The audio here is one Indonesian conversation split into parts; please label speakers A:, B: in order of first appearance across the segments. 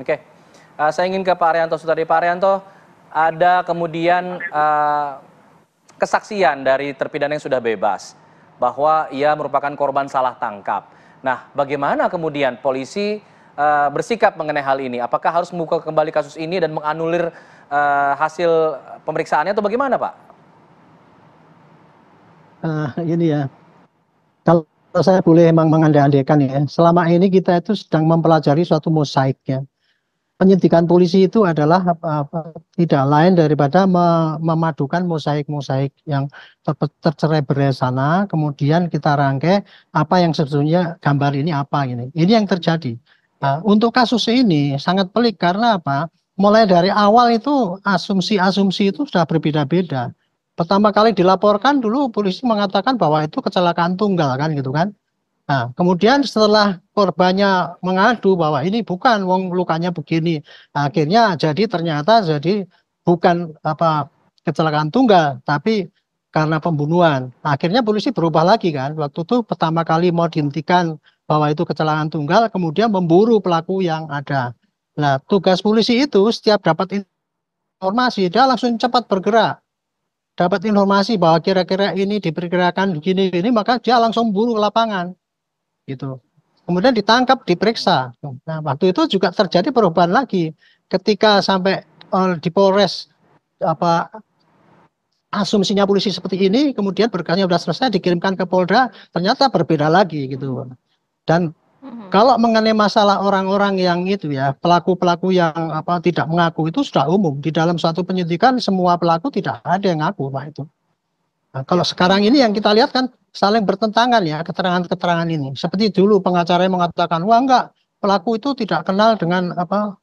A: Oke, okay. uh, eh, saya ingin ke Pak Arianto Sutari. Pak Arianto, ada kemudian uh, kesaksian dari terpidana yang sudah bebas bahwa ia merupakan korban salah tangkap. Nah, bagaimana kemudian polisi uh, bersikap mengenai hal ini? Apakah harus membuka kembali kasus ini dan menganulir uh, hasil pemeriksaannya atau bagaimana, Pak?
B: Uh, ini ya, kalau saya boleh memang mengandai-andaikan ya, selama ini kita itu sedang mempelajari suatu mosaik ya penyidikan polisi itu adalah apa, tidak lain daripada memadukan mosaik-mosaik yang ter tercerai berai sana, kemudian kita rangkai apa yang sebetulnya gambar ini apa ini. Ini yang terjadi. Nah, untuk kasus ini sangat pelik karena apa? Mulai dari awal itu asumsi-asumsi itu sudah berbeda-beda. Pertama kali dilaporkan dulu polisi mengatakan bahwa itu kecelakaan tunggal kan gitu kan. Nah, kemudian setelah korbannya mengadu bahwa ini bukan wong lukanya begini, akhirnya jadi ternyata jadi bukan apa kecelakaan tunggal, tapi karena pembunuhan. Akhirnya polisi berubah lagi kan. Waktu itu pertama kali mau dihentikan bahwa itu kecelakaan tunggal, kemudian memburu pelaku yang ada. Nah, tugas polisi itu setiap dapat informasi, dia langsung cepat bergerak dapat informasi bahwa kira-kira ini diperkirakan begini ini maka dia langsung buru ke lapangan gitu. Kemudian ditangkap, diperiksa. Nah, waktu itu juga terjadi perubahan lagi ketika sampai eh, di Polres apa asumsinya polisi seperti ini, kemudian berkasnya sudah selesai dikirimkan ke Polda, ternyata berbeda lagi gitu. Dan mm-hmm. kalau mengenai masalah orang-orang yang itu ya, pelaku-pelaku yang apa tidak mengaku itu sudah umum di dalam suatu penyidikan semua pelaku tidak ada yang ngaku Pak itu. Nah, kalau sekarang ini yang kita lihat kan saling bertentangan ya keterangan-keterangan ini. Seperti dulu pengacara yang mengatakan, wah enggak pelaku itu tidak kenal dengan apa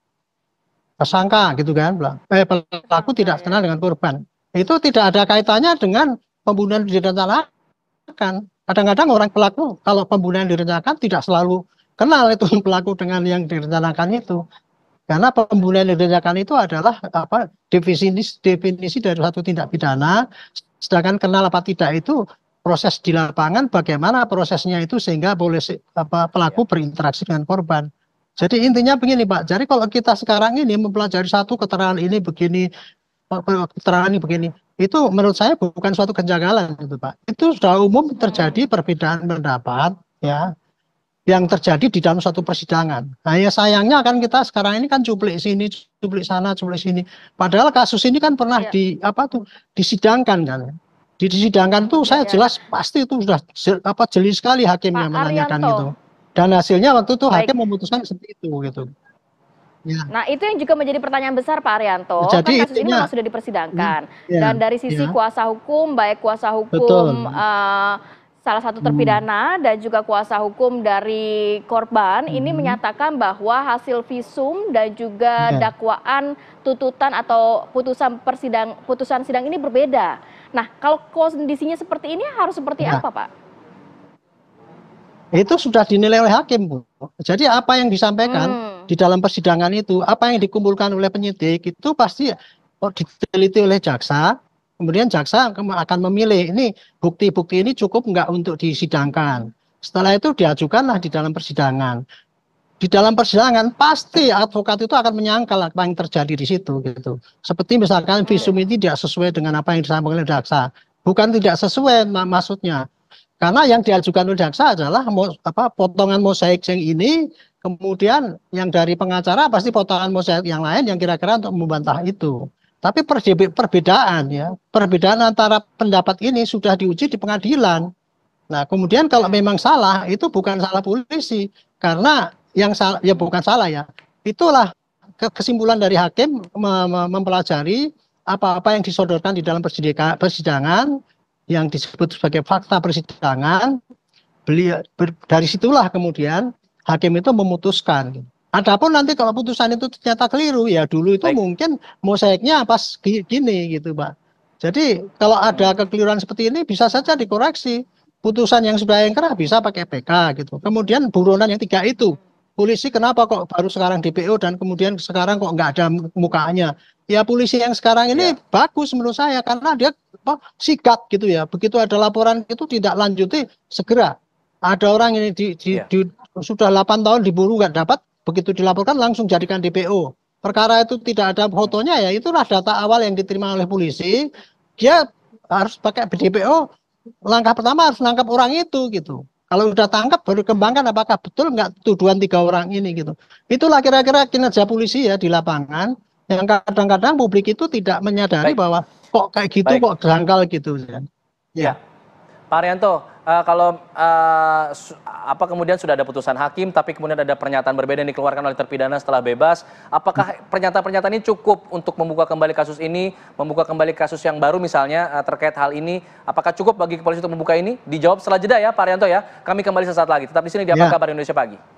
B: tersangka gitu kan, eh, pelaku iya, tidak iya. kenal dengan korban. Itu tidak ada kaitannya dengan pembunuhan direncanakan. Kadang-kadang orang pelaku kalau pembunuhan direncanakan tidak selalu kenal itu pelaku dengan yang direncanakan itu. Karena pembunuhan yang direncanakan itu adalah apa definisi definisi dari satu tindak pidana Sedangkan kenal apa tidak itu proses di lapangan bagaimana prosesnya itu sehingga boleh apa, pelaku iya. berinteraksi dengan korban. Jadi intinya begini Pak, jadi kalau kita sekarang ini mempelajari satu keterangan ini begini, keterangan ini begini, itu menurut saya bukan suatu kejanggalan itu Pak. Itu sudah umum terjadi perbedaan pendapat ya yang terjadi di dalam satu persidangan. Nah ya sayangnya kan kita sekarang ini kan cuplik sini, cuplik sana, cuplik sini. Padahal kasus ini kan pernah ya. di apa tuh disidangkan kan. Di disidangkan tuh ya, saya ya. jelas pasti itu sudah apa jeli sekali hakim yang menanyakan itu. Dan hasilnya waktu itu Baik. hakim memutuskan seperti itu gitu. Ya.
C: Nah itu yang juga menjadi pertanyaan besar Pak Arianto, Jadi, kan kasus ini sudah dipersidangkan ya, dan dari sisi ya. kuasa hukum, baik kuasa hukum Betul. uh, salah satu hmm. terpidana dan juga kuasa hukum dari korban hmm. ini menyatakan bahwa hasil visum dan juga ya. dakwaan tuntutan atau putusan persidang putusan sidang ini berbeda. Nah, kalau kondisinya seperti ini harus seperti nah, apa, Pak?
B: Itu sudah dinilai oleh hakim, Bu. Jadi apa yang disampaikan hmm. di dalam persidangan itu, apa yang dikumpulkan oleh penyidik itu pasti oh, diteliti oleh jaksa kemudian jaksa akan memilih ini bukti-bukti ini cukup nggak untuk disidangkan. Setelah itu diajukanlah di dalam persidangan. Di dalam persidangan pasti advokat itu akan menyangkal apa yang terjadi di situ gitu. Seperti misalkan visum ini tidak sesuai dengan apa yang disampaikan oleh jaksa. Bukan tidak sesuai mak maksudnya. Karena yang diajukan oleh jaksa adalah apa potongan mosaik yang ini kemudian yang dari pengacara pasti potongan mosaik yang lain yang kira-kira untuk membantah itu. Tapi perbedaan ya, perbedaan antara pendapat ini sudah diuji di pengadilan. Nah, kemudian kalau memang salah itu bukan salah polisi karena yang salah ya bukan salah ya. Itulah kesimpulan dari hakim mempelajari apa-apa yang disodorkan di dalam persidangan yang disebut sebagai fakta persidangan. Beliau dari situlah kemudian hakim itu memutuskan. Adapun nanti kalau putusan itu ternyata keliru ya dulu itu Baik. mungkin mosaiknya pas gini gitu Pak. Jadi kalau ada hmm. kekeliruan seperti ini bisa saja dikoreksi. Putusan yang sudah yang kerah bisa pakai PK gitu. Kemudian buronan yang tiga itu polisi kenapa kok baru sekarang DPO dan kemudian sekarang kok nggak ada mukanya? Ya polisi yang sekarang ini ya. bagus menurut saya karena dia apa, sikat gitu ya. Begitu ada laporan itu tidak lanjuti segera. Ada orang ini di, di, ya. di sudah 8 tahun diburu nggak dapat, begitu dilaporkan langsung jadikan DPO. Perkara itu tidak ada fotonya ya, itulah data awal yang diterima oleh polisi. Dia harus pakai DPO. Langkah pertama harus nangkap orang itu gitu. Kalau sudah tangkap baru kembangkan apakah betul nggak tuduhan tiga orang ini gitu. Itulah kira-kira kinerja polisi ya di lapangan yang kadang-kadang publik itu tidak menyadari Baik. bahwa kok kayak gitu Baik. kok dangkal gitu. Ya.
A: ya. Pak Arianto, uh, kalau uh, apa kemudian sudah ada putusan hakim tapi kemudian ada pernyataan berbeda yang dikeluarkan oleh terpidana setelah bebas. Apakah pernyataan-pernyataan ini cukup untuk membuka kembali kasus ini, membuka kembali kasus yang baru misalnya eh, terkait hal ini? Apakah cukup bagi kepolisian untuk membuka ini? Dijawab setelah jeda ya Pak Arianto ya. Kami kembali sesaat lagi. Tetap di sini di Apa ya. Kabar Indonesia Pagi.